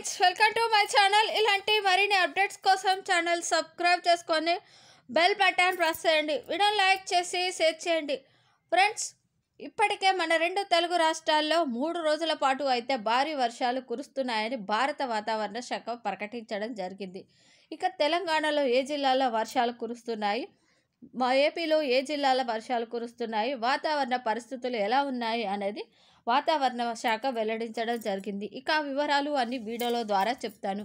friends welcome to my channel ఇలాంటి మరిన్ని updates కోసం ఛానల్ సబ్స్క్రైబ్ చేసుకొని బెల్ బటన్ ప్రెస్ చేయండి వీడియో లైక్ చేసి షేర్ చేయండి ఫ్రెండ్స్ ఇప్పటికే మన రెండు తెలుగు రాష్ట్రాల్లో మూడు రోజుల పాటు అయితే భారీ వర్షాలు కురుస్తున్నాయని భారత వాతావరణ శాఖ ప్రకటించడం జరిగింది ఇక తెలంగాణలో ఏ జిల్లాలో వర్షాలు కురుస్తున్నాయి మా ఏపీలో ఏ జిల్లాల వర్షాలు కురుస్తున్నాయి వాతావరణ పరిస్థితులు ఎలా ఉన్నాయి అనేది వాతావరణ శాఖ వెల్లడించడం జరిగింది ఇక వివరాలు అన్ని వీడియోల ద్వారా చెప్తాను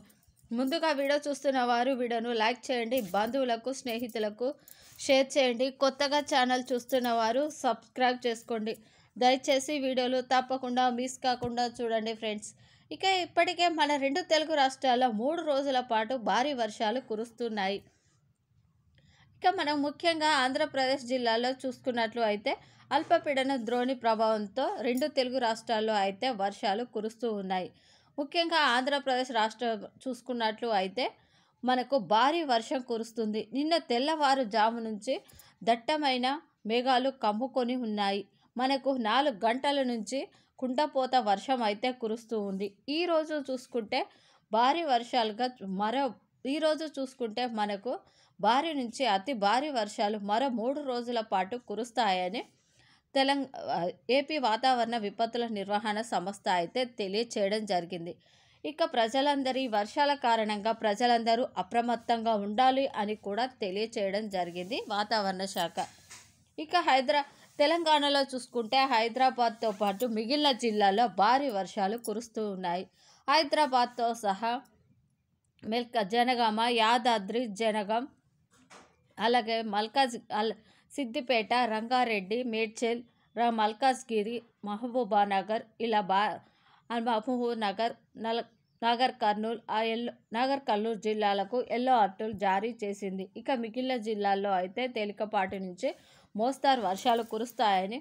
ముందుగా వీడియో చూస్తున్న వారు వీడియోను లైక్ చేయండి బంధువులకు స్నేహితులకు షేర్ చేయండి కొత్తగా ఛానల్ చూస్తున్న వారు సబ్స్క్రైబ్ చేసుకోండి దయచేసి వీడియోలు తప్పకుండా మిస్ కాకుండా చూడండి ఫ్రెండ్స్ ఇక ఇప్పటికే మన రెండు తెలుగు రాష్ట్రాల్లో మూడు రోజుల పాటు భారీ వర్షాలు కురుస్తున్నాయి ఇక మనం ముఖ్యంగా ఆంధ్రప్రదేశ్ జిల్లాలో చూసుకున్నట్లు అయితే అల్పపీడన ద్రోణి ప్రభావంతో రెండు తెలుగు రాష్ట్రాల్లో అయితే వర్షాలు కురుస్తూ ఉన్నాయి ముఖ్యంగా ఆంధ్రప్రదేశ్ రాష్ట్రం చూసుకున్నట్లు అయితే మనకు భారీ వర్షం కురుస్తుంది నిన్న తెల్లవారుజాము నుంచి దట్టమైన మేఘాలు కమ్ముకొని ఉన్నాయి మనకు నాలుగు గంటల నుంచి కుండపోత వర్షం అయితే కురుస్తూ ఉంది ఈరోజు చూసుకుంటే భారీ వర్షాలుగా మరో ఈరోజు చూసుకుంటే మనకు భారీ నుంచి అతి భారీ వర్షాలు మరో మూడు రోజుల పాటు కురుస్తాయని తెలంగా ఏపీ వాతావరణ విపత్తుల నిర్వహణ సంస్థ అయితే తెలియచేయడం జరిగింది ఇక ప్రజలందరి వర్షాల కారణంగా ప్రజలందరూ అప్రమత్తంగా ఉండాలి అని కూడా తెలియచేయడం జరిగింది వాతావరణ శాఖ ఇక హైదరా తెలంగాణలో చూసుకుంటే హైదరాబాద్తో పాటు మిగిలిన జిల్లాల్లో భారీ వర్షాలు కురుస్తూ ఉన్నాయి హైదరాబాద్తో సహా మెల్క జనగామ యాదాద్రి జనగం అలాగే మల్కాజ్ అల్ సిద్దిపేట రంగారెడ్డి మేడ్చల్ రా మల్కాజ్గిరి మహబూబానగర్ ఇలా బా మహబూబ్ నగర్ నల్ నాగర్ కర్నూలు ఆ ఎల్లో నాగర్ కర్నూలు జిల్లాలకు ఎల్లో అర్టులు జారీ చేసింది ఇక మిగిలిన జిల్లాల్లో అయితే తేలికపాటి నుంచి మోస్తారు వర్షాలు కురుస్తాయని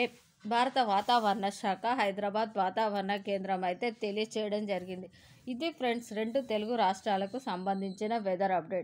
ఏ భారత వాతావరణ శాఖ హైదరాబాద్ వాతావరణ కేంద్రం అయితే తెలియచేయడం జరిగింది ఇది ఫ్రెండ్స్ రెండు తెలుగు రాష్ట్రాలకు సంబంధించిన వెదర్ అప్డేట్